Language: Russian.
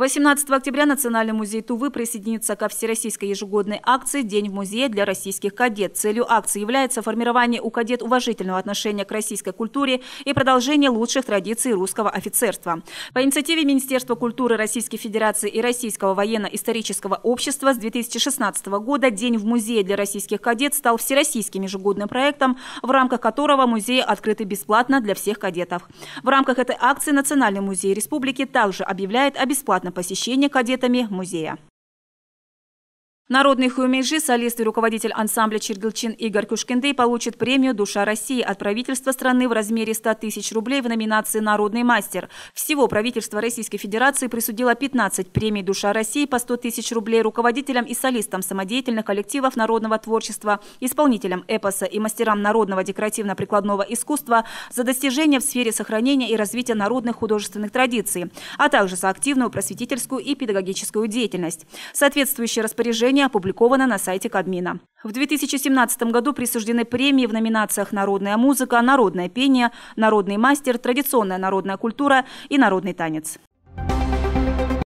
18 октября Национальный музей Тувы присоединится ко всероссийской ежегодной акции «День в музее для российских кадет». Целью акции является формирование у кадет уважительного отношения к российской культуре и продолжение лучших традиций русского офицерства. По инициативе Министерства культуры Российской Федерации и Российского военно-исторического общества с 2016 года «День в музее для российских кадет» стал всероссийским ежегодным проектом, в рамках которого музеи открыты бесплатно для всех кадетов. В рамках этой акции Национальный музей республики также объявляет о бесплатном на посещение кадетами музея. Народный хумейджи, солист и руководитель ансамбля «Чердилчин» Игорь Кушкиндей получит премию «Душа России» от правительства страны в размере 100 тысяч рублей в номинации «Народный мастер». Всего правительство Российской Федерации присудило 15 премий «Душа России» по 100 тысяч рублей руководителям и солистам самодеятельных коллективов народного творчества, исполнителям эпоса и мастерам народного декоративно-прикладного искусства за достижения в сфере сохранения и развития народных художественных традиций, а также за активную просветительскую и педагогическую деятельность. Соответствующее распоряжение заявление опубликовано на сайте Кабмина. В 2017 году присуждены премии в номинациях «Народная музыка», «Народное пение», «Народный мастер», «Традиционная народная культура» и «Народный танец».